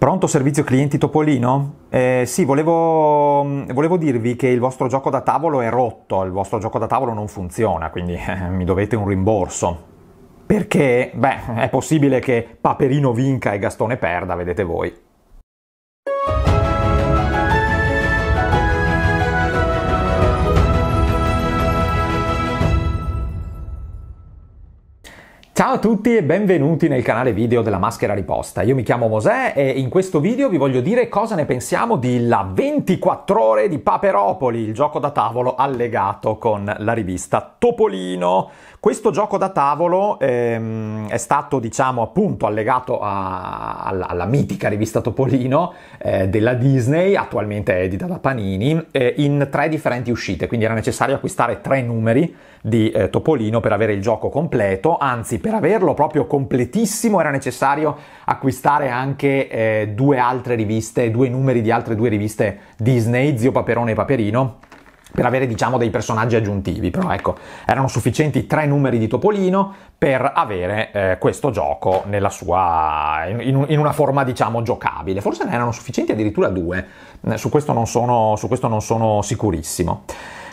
Pronto servizio clienti Topolino? Eh, sì, volevo, mm, volevo, dirvi che il vostro gioco da tavolo è rotto, il vostro gioco da tavolo non funziona, quindi eh, mi dovete un rimborso. Perché, beh, è possibile che Paperino vinca e Gastone perda, vedete voi. Ciao a tutti e benvenuti nel canale video della maschera riposta. Io mi chiamo Mosè e in questo video vi voglio dire cosa ne pensiamo di La 24 ore di Paperopoli, il gioco da tavolo allegato con la rivista Topolino. Questo gioco da tavolo ehm, è stato, diciamo, appunto allegato a, alla, alla, mitica rivista Topolino eh, della Disney, attualmente edita da Panini, eh, in tre differenti uscite, quindi era necessario acquistare tre numeri di eh, Topolino per avere il gioco completo, anzi per per averlo proprio completissimo era necessario acquistare anche eh, due altre riviste, due numeri di altre due riviste Disney, Zio Paperone e Paperino, per avere diciamo dei personaggi aggiuntivi, però ecco, erano sufficienti tre numeri di Topolino per avere eh, questo gioco nella sua, in, in, una forma diciamo giocabile, forse ne erano sufficienti addirittura due, su questo non sono, su questo non sono sicurissimo.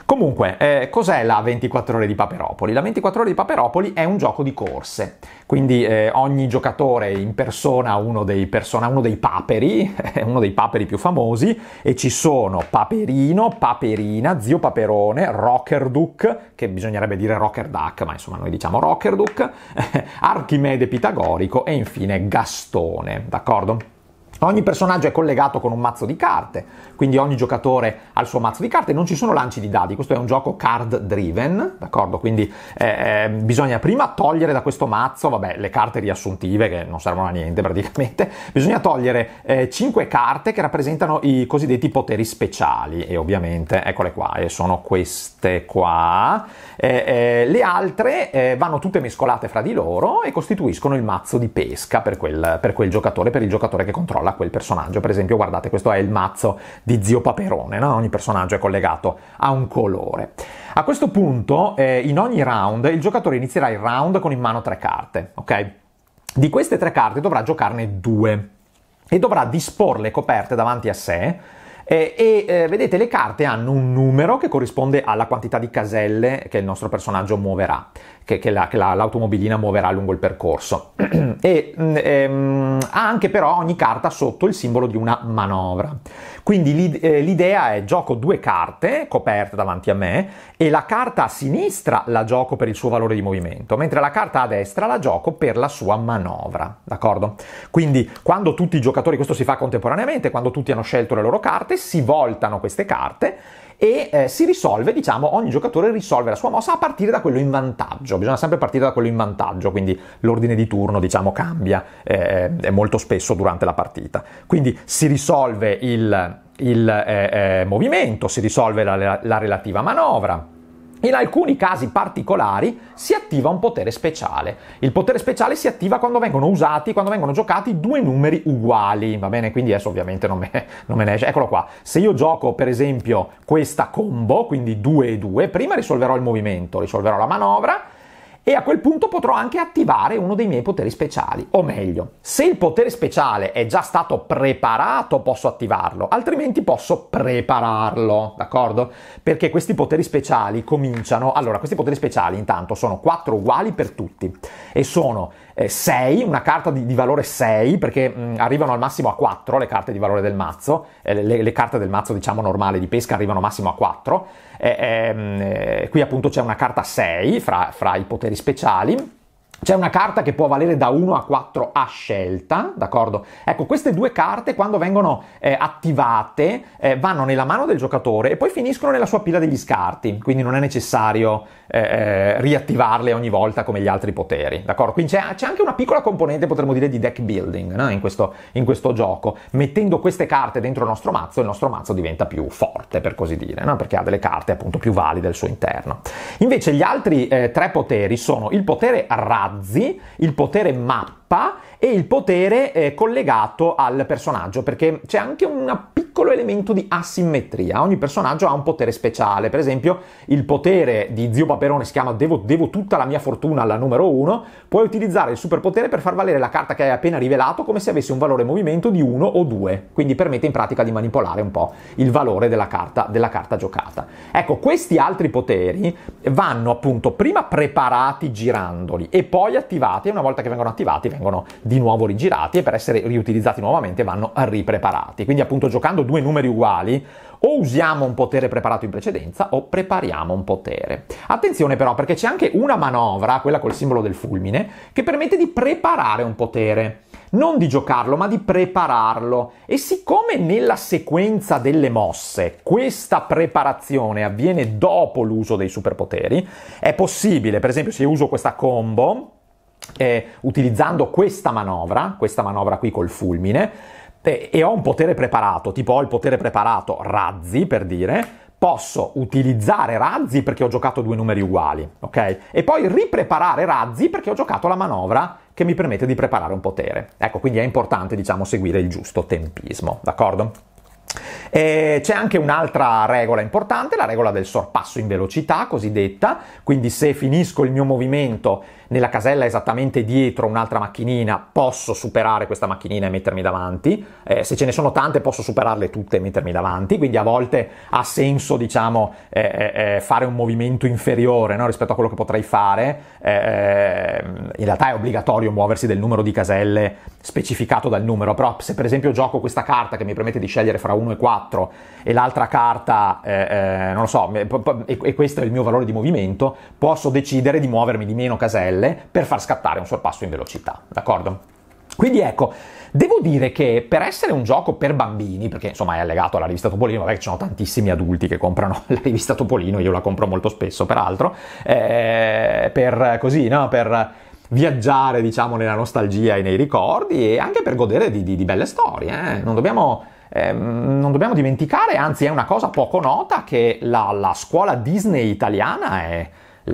Comunque, eh, cos'è la 24 ore di Paperopoli? La 24 ore di Paperopoli è un gioco di corse, quindi eh, ogni giocatore impersona uno dei, persona, uno dei paperi, uno dei paperi più famosi, e ci sono Paperino, Paperina, Zio Paperone, Rocker Duke, che bisognerebbe dire Rocker Duck, ma insomma noi diciamo Rocker Duke, Archimede Pitagorico e infine Gastone, d'accordo? Ogni personaggio è collegato con un mazzo di carte, quindi ogni giocatore ha il suo mazzo di carte, non ci sono lanci di dadi, questo è un gioco card driven, d'accordo? Quindi eh, eh, bisogna prima togliere da questo mazzo, vabbè, le carte riassuntive che non servono a niente praticamente, bisogna togliere eh, 5 carte che rappresentano i cosiddetti poteri speciali e ovviamente eccole qua, e sono queste qua. Eh, eh le altre eh, vanno tutte mescolate fra di loro e costituiscono il mazzo di pesca per quel, per quel giocatore, per il giocatore che controlla parola quel personaggio. Per esempio, guardate, questo è il mazzo di Zio Paperone, no? ogni personaggio è collegato a un colore. A questo punto, eh, in ogni round, il giocatore inizierà il round con in mano tre carte, ok? Di queste tre carte dovrà giocarne due e dovrà disporle coperte davanti a sé eh, e eh, vedete le carte hanno un numero che corrisponde alla quantità di caselle che il nostro personaggio muoverà, che, che, la, che la, l'automobilina muoverà lungo il percorso. e mm, ehm, ha anche però ogni carta sotto il simbolo di una manovra. Quindi l'id- eh, l'idea è gioco due carte coperte davanti a me e la carta a sinistra la gioco per il suo valore di movimento, mentre la carta a destra la gioco per la sua manovra, d'accordo? Quindi quando tutti i giocatori, questo si fa contemporaneamente, quando tutti hanno scelto le loro carte, si voltano queste carte e eh, si risolve, diciamo, ogni giocatore risolve la sua mossa a partire da quello in vantaggio. Bisogna sempre partire da quello in vantaggio, quindi l'ordine di turno, diciamo, cambia eh, eh molto spesso durante la partita. Quindi si risolve il, il eh, eh movimento, si risolve la, la relativa manovra in alcuni casi particolari si attiva un potere speciale. Il potere speciale si attiva quando vengono usati, quando vengono giocati due numeri uguali, va bene? Quindi adesso ovviamente non me, non me ne esce. Eccolo qua. Se io gioco per esempio questa combo, quindi 2 e 2, prima risolverò il movimento, risolverò la manovra, e a quel punto potrò anche attivare uno dei miei poteri speciali. O meglio, se il potere speciale è già stato preparato posso attivarlo, altrimenti posso prepararlo, d'accordo? Perché questi poteri speciali cominciano... Allora, questi poteri speciali intanto sono quattro uguali per tutti e sono 6, eh, una carta di, di valore 6, perché mh, mm, arrivano al massimo a 4 le carte di valore del mazzo, eh, le, le, carte del mazzo diciamo normale di pesca arrivano massimo a 4, eh, ehm, eh, qui appunto c'è una carta 6 fra, fra i poteri speciali, c'è una carta che può valere da 1 a 4 a scelta, d'accordo? Ecco, queste due carte quando vengono eh, attivate eh, vanno nella mano del giocatore e poi finiscono nella sua pila degli scarti, quindi non è necessario eh, eh, riattivarle ogni volta come gli altri poteri, d'accordo? Quindi c'è, c'è anche una piccola componente, potremmo dire, di deck building no? in, questo, in questo gioco. Mettendo queste carte dentro il nostro mazzo, il nostro mazzo diventa più forte, per così dire, no? perché ha delle carte appunto più valide al suo interno. Invece gli altri eh, tre poteri sono il potere raro, razzi, il potere mappa e il potere eh, collegato al personaggio, perché c'è anche una piccola piccolo elemento di asimmetria. Ogni personaggio ha un potere speciale, per esempio il potere di Zio Paperone si chiama Devo, devo tutta la mia fortuna alla numero 1, puoi utilizzare il superpotere per far valere la carta che hai appena rivelato come se avesse un valore movimento di 1 o 2, quindi permette in pratica di manipolare un po' il valore della carta, della carta giocata. Ecco, questi altri poteri vanno appunto prima preparati girandoli e poi attivati e una volta che vengono attivati vengono di nuovo rigirati e per essere riutilizzati nuovamente vanno ripreparati. Quindi appunto giocando due numeri uguali, o usiamo un potere preparato in precedenza o prepariamo un potere. Attenzione però perché c'è anche una manovra, quella col simbolo del fulmine, che permette di preparare un potere. Non di giocarlo, ma di prepararlo. E siccome nella sequenza delle mosse questa preparazione avviene dopo l'uso dei superpoteri, è possibile, per esempio, se uso questa combo, eh, utilizzando questa manovra, questa manovra qui col fulmine, te, e ho un potere preparato, tipo ho il potere preparato razzi per dire, posso utilizzare razzi perché ho giocato due numeri uguali, ok? E poi ripreparare razzi perché ho giocato la manovra che mi permette di preparare un potere. Ecco, quindi è importante, diciamo, seguire il giusto tempismo, d'accordo? E eh, c'è anche un'altra regola importante, la regola del sorpasso in velocità, cosiddetta, quindi se finisco il mio movimento nella casella esattamente dietro un'altra macchinina, posso superare questa macchinina e mettermi davanti, eh, se ce ne sono tante posso superarle tutte e mettermi davanti, quindi a volte ha senso, diciamo, eh, eh, eh fare un movimento inferiore no? rispetto a quello che potrei fare, eh, ehm, in realtà è obbligatorio muoversi del numero di caselle specificato dal numero, però se per esempio gioco questa carta che mi permette di scegliere fra 1 e 4, 4 e l'altra carta, eh, eh, non lo so, e, e questo è il mio valore di movimento, posso decidere di muovermi di meno caselle per far scattare un sorpasso in velocità, d'accordo? Quindi ecco, devo dire che per essere un gioco per bambini, perché insomma è legato alla rivista Topolino, perché ci sono tantissimi adulti che comprano la rivista Topolino, io la compro molto spesso peraltro, eh, per così, no? Per viaggiare diciamo nella nostalgia e nei ricordi e anche per godere di, di, di belle storie, eh? non dobbiamo Ehm, non dobbiamo dimenticare, anzi è una cosa poco nota, che la, la scuola Disney italiana è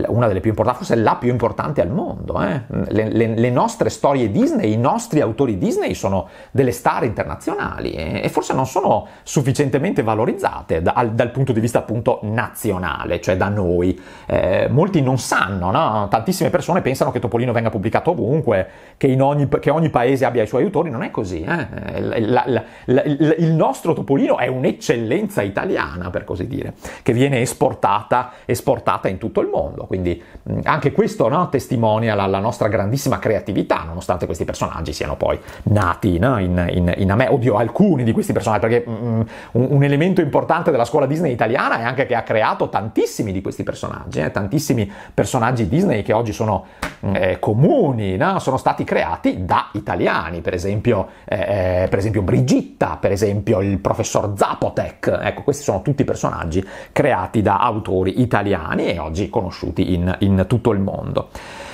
una delle più importanti, forse la più importante al mondo. Eh? Le, le, le, nostre storie Disney, i nostri autori Disney sono delle star internazionali eh? e forse non sono sufficientemente valorizzate da, al, dal punto di vista appunto nazionale, cioè da noi. Eh, molti non sanno, no? tantissime persone pensano che Topolino venga pubblicato ovunque, che, ogni, che ogni, paese abbia i suoi autori, non è così. Eh. La, la, il nostro Topolino è un'eccellenza italiana, per così dire, che viene esportata, esportata in tutto il mondo mondo. Quindi mm, anche questo no, testimonia la, la, nostra grandissima creatività, nonostante questi personaggi siano poi nati no, in, in, in America. Oddio, alcuni di questi personaggi, perché mm, mm, un, un, elemento importante della scuola Disney italiana è anche che ha creato tantissimi di questi personaggi, eh, tantissimi personaggi Disney che oggi sono mm, eh, comuni, no? sono stati creati da italiani, per esempio, eh, eh, per esempio Brigitta, per esempio il professor Zapotec, ecco questi sono tutti personaggi creati da autori italiani e oggi conosciuti venduti in, in tutto il mondo.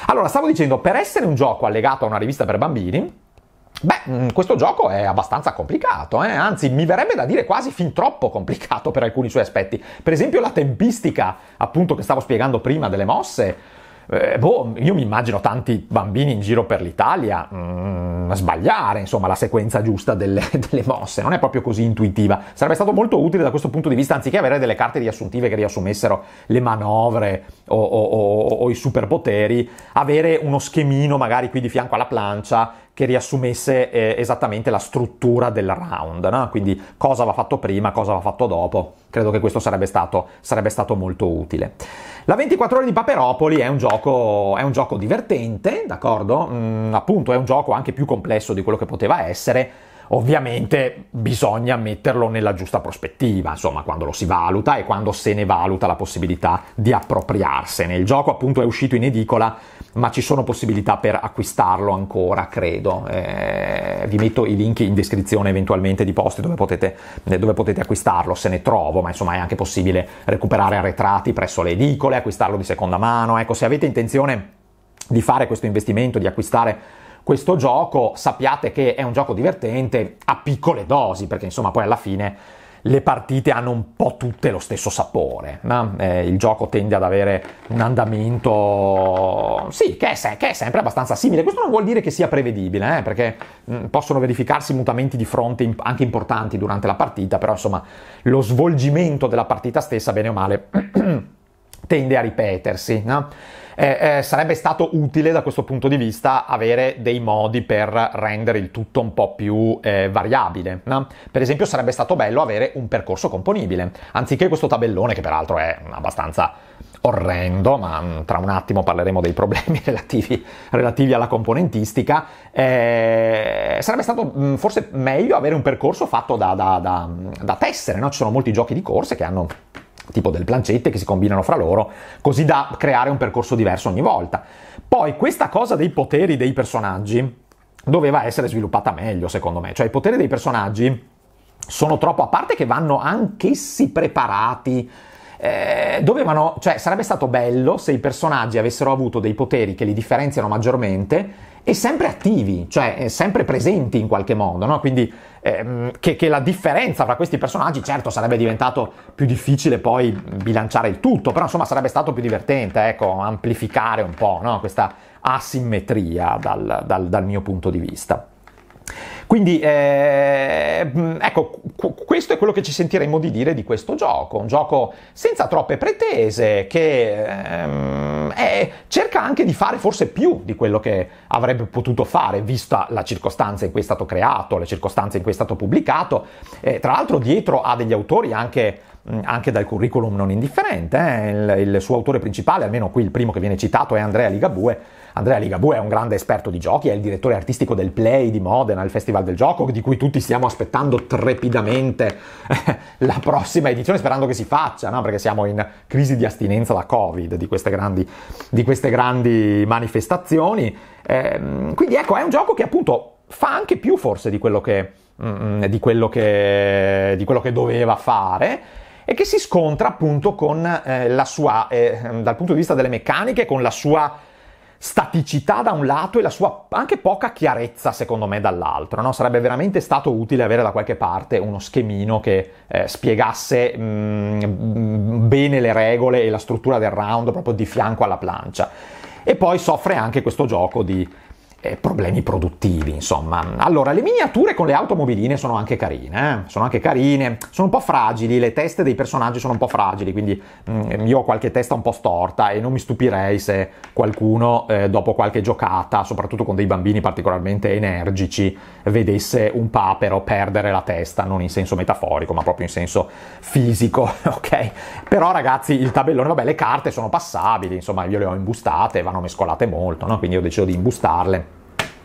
Allora, stavo dicendo, per essere un gioco allegato a una rivista per bambini, Beh, mm, questo gioco è abbastanza complicato, eh? anzi mi verrebbe da dire quasi fin troppo complicato per alcuni suoi aspetti. Per esempio la tempistica, appunto che stavo spiegando prima delle mosse, eh, boh, io mi immagino tanti bambini in giro per l'Italia mm, sbagliare, insomma, la sequenza giusta delle, delle, mosse, non è proprio così intuitiva. Sarebbe stato molto utile da questo punto di vista, anziché avere delle carte riassuntive che riassumessero le manovre o, o, o, o i superpoteri, avere uno schemino magari qui di fianco alla plancia che riassumesse eh, esattamente la struttura del round, no? quindi cosa va fatto prima, cosa va fatto dopo. Credo che questo sarebbe stato, sarebbe stato molto utile. La 24 ore di Paperopoli è un gioco, è un gioco divertente, d'accordo? Mm, appunto, è un gioco anche più complesso di quello che poteva essere Ovviamente bisogna metterlo nella giusta prospettiva, insomma, quando lo si valuta e quando se ne valuta la possibilità di appropriarsene. Il gioco appunto è uscito in edicola, ma ci sono possibilità per acquistarlo ancora, credo. Eh, vi metto i link in descrizione eventualmente di posti dove potete, dove potete acquistarlo, se ne trovo, ma insomma è anche possibile recuperare arretrati presso le edicole, acquistarlo di seconda mano. Ecco, se avete intenzione di fare questo investimento, di acquistare questo gioco, sappiate che è un gioco divertente a piccole dosi, perché insomma poi alla fine le partite hanno un po' tutte lo stesso sapore. No? Eh, il gioco tende ad avere un andamento, sì, che è, se- che è, sempre abbastanza simile. Questo non vuol dire che sia prevedibile, eh, perché mh, mm, possono verificarsi mutamenti di fronte in- anche importanti durante la partita, però insomma lo svolgimento della partita stessa, bene o male, tende a ripetersi. No? eh, eh, sarebbe stato utile da questo punto di vista avere dei modi per rendere il tutto un po' più eh, variabile. No? Per esempio sarebbe stato bello avere un percorso componibile, anziché questo tabellone che peraltro è abbastanza orrendo, ma mm, tra un attimo parleremo dei problemi relativi, relativi alla componentistica, eh, sarebbe stato mm, forse meglio avere un percorso fatto da, da, da, mm, da tessere, no? ci sono molti giochi di corse che hanno tipo delle plancette che si combinano fra loro, così da creare un percorso diverso ogni volta. Poi questa cosa dei poteri dei personaggi doveva essere sviluppata meglio, secondo me, cioè i poteri dei personaggi sono troppo a parte che vanno anch'essi preparati eh, dovevano, cioè sarebbe stato bello se i personaggi avessero avuto dei poteri che li differenziano maggiormente e sempre attivi, cioè eh, sempre presenti in qualche modo, no? Quindi ehm, che, che, la differenza fra questi personaggi, certo, sarebbe diventato più difficile poi bilanciare il tutto, però insomma sarebbe stato più divertente, ecco, amplificare un po' no? questa asimmetria dal, dal, dal mio punto di vista. Quindi eh, mm, ecco, questo è quello che ci sentiremmo di dire di questo gioco, un gioco senza troppe pretese, che ehm, è, cerca anche di fare forse più di quello che avrebbe potuto fare, vista la circostanza in cui è stato creato, le circostanze in cui è stato pubblicato. Eh, tra l'altro dietro ha degli autori anche Mm, anche dal curriculum non indifferente. Eh? Il, il, suo autore principale, almeno qui il primo che viene citato, è Andrea Ligabue. Andrea Ligabue è un grande esperto di giochi, è il direttore artistico del Play di Modena, il Festival del Gioco, di cui tutti stiamo aspettando trepidamente eh, la prossima edizione, sperando che si faccia, no? perché siamo in crisi di astinenza da Covid di queste grandi, di queste grandi manifestazioni. Eh, quindi ecco, è un gioco che appunto fa anche più forse di quello che, mm, mm di quello che, di quello che doveva fare e che si scontra appunto con eh, la sua, eh, dal punto di vista delle meccaniche, con la sua staticità da un lato e la sua anche poca chiarezza secondo me dall'altro. No? Sarebbe veramente stato utile avere da qualche parte uno schemino che eh, spiegasse mh, mm, bene le regole e la struttura del round proprio di fianco alla plancia. E poi soffre anche questo gioco di eh, problemi produttivi, insomma. Allora, le miniature con le automobiline sono anche carine, eh? sono anche carine, sono un po' fragili, le teste dei personaggi sono un po' fragili, quindi mh, mm, io ho qualche testa un po' storta e non mi stupirei se qualcuno, eh, dopo qualche giocata, soprattutto con dei bambini particolarmente energici, vedesse un papero perdere la testa, non in senso metaforico, ma proprio in senso fisico, ok? Però ragazzi, il tabellone, vabbè, le carte sono passabili, insomma, io le ho imbustate, vanno mescolate molto, no? Quindi ho deciso di imbustarle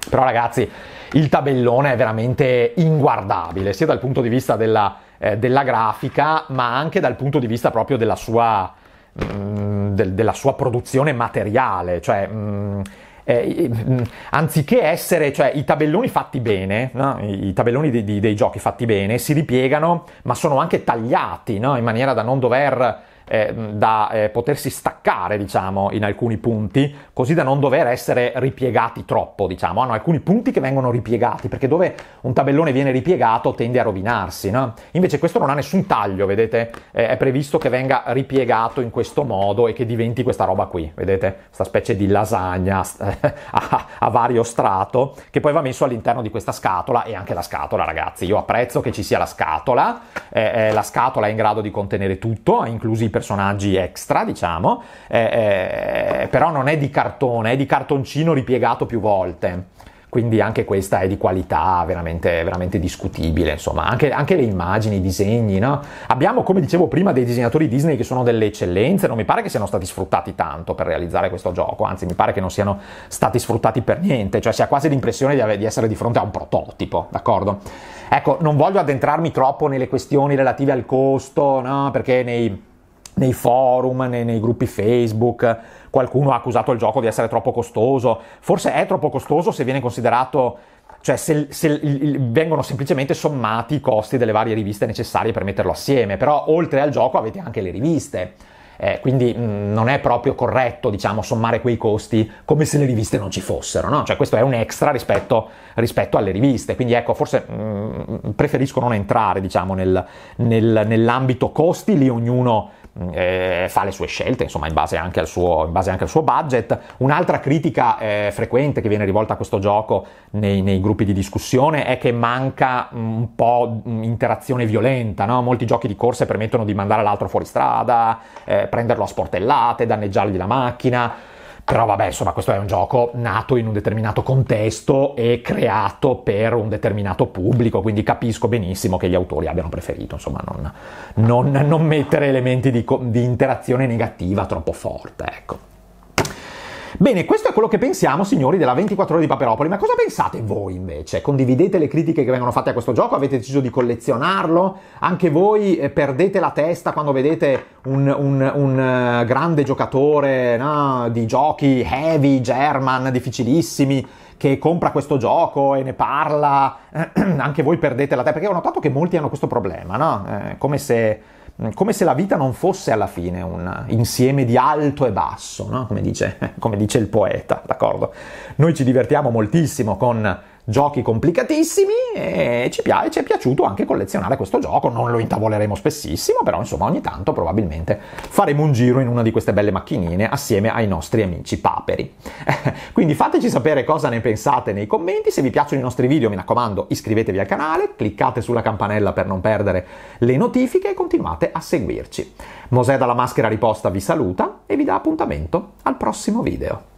però ragazzi, il tabellone è veramente inguardabile, sia dal punto di vista della, eh, della grafica, ma anche dal punto di vista proprio della sua, mh, mm, de- della sua produzione materiale. Cioè, mh, mm, eh, mh, mm, anziché essere, cioè, i tabelloni fatti bene, no? I, tabelloni di, di, dei giochi fatti bene si ripiegano, ma sono anche tagliati no? in maniera da non dover eh, da eh, potersi staccare, diciamo, in alcuni punti, così da non dover essere ripiegati troppo, diciamo. Hanno alcuni punti che vengono ripiegati, perché dove un tabellone viene ripiegato tende a rovinarsi, no? Invece questo non ha nessun taglio, vedete? Eh, è previsto che venga ripiegato in questo modo e che diventi questa roba qui, vedete? Questa specie di lasagna a, a vario strato, che poi va messo all'interno di questa scatola e anche la scatola, ragazzi. Io apprezzo che ci sia la scatola, eh, eh, la scatola è in grado di contenere tutto, inclusi i personaggi extra, diciamo, eh, eh, però non è di cartone, è di cartoncino ripiegato più volte. Quindi anche questa è di qualità veramente, veramente discutibile, insomma, anche, anche, le immagini, i disegni, no? Abbiamo, come dicevo prima, dei disegnatori Disney che sono delle eccellenze, non mi pare che siano stati sfruttati tanto per realizzare questo gioco, anzi mi pare che non siano stati sfruttati per niente, cioè si ha quasi l'impressione di, di essere di fronte a un prototipo, d'accordo? Ecco, non voglio addentrarmi troppo nelle questioni relative al costo, no? Perché nei nei forum, nei, nei, gruppi Facebook, qualcuno ha accusato il gioco di essere troppo costoso, forse è troppo costoso se viene considerato, cioè se, se vengono semplicemente sommati i costi delle varie riviste necessarie per metterlo assieme, però oltre al gioco avete anche le riviste. Eh, quindi mh, mm, non è proprio corretto, diciamo, sommare quei costi come se le riviste non ci fossero, no? Cioè questo è un extra rispetto, rispetto alle riviste, quindi ecco, forse mh, mm, preferisco non entrare, diciamo, nel, nel, nell'ambito costi, lì ognuno Mm. eh, fa le sue scelte, insomma, in base anche al suo, base anche al suo budget. Un'altra critica eh, frequente che viene rivolta a questo gioco nei, nei, gruppi di discussione è che manca un po' interazione violenta, no? Molti giochi di corse permettono di mandare l'altro fuori strada, eh, prenderlo a sportellate, danneggiargli la macchina però vabbè, insomma, questo è un gioco nato in un determinato contesto e creato per un determinato pubblico, quindi capisco benissimo che gli autori abbiano preferito, insomma, non, non, non mettere elementi di, di interazione negativa troppo forte, ecco. Bene, questo è quello che pensiamo, signori, della 24 ore di Paperopoli, ma cosa pensate voi invece? Condividete le critiche che vengono fatte a questo gioco? Avete deciso di collezionarlo? Anche voi eh, perdete la testa quando vedete un, un, un eh, grande giocatore no? di giochi heavy, German, difficilissimi, che compra questo gioco e ne parla, anche voi perdete la testa, perché ho notato che molti hanno questo problema, no? Eh, come se Mm, come se la vita non fosse alla fine un insieme di alto e basso, no? come, dice, come dice il poeta, d'accordo? Noi ci divertiamo moltissimo con giochi complicatissimi e ci, pi- ci, è piaciuto anche collezionare questo gioco, non lo intavoleremo spessissimo, però insomma ogni tanto probabilmente faremo un giro in una di queste belle macchinine assieme ai nostri amici paperi. Quindi fateci sapere cosa ne pensate nei commenti, se vi piacciono i nostri video mi raccomando iscrivetevi al canale, cliccate sulla campanella per non perdere le notifiche e continuate a seguirci. Mosè dalla maschera riposta vi saluta e vi dà appuntamento al prossimo video.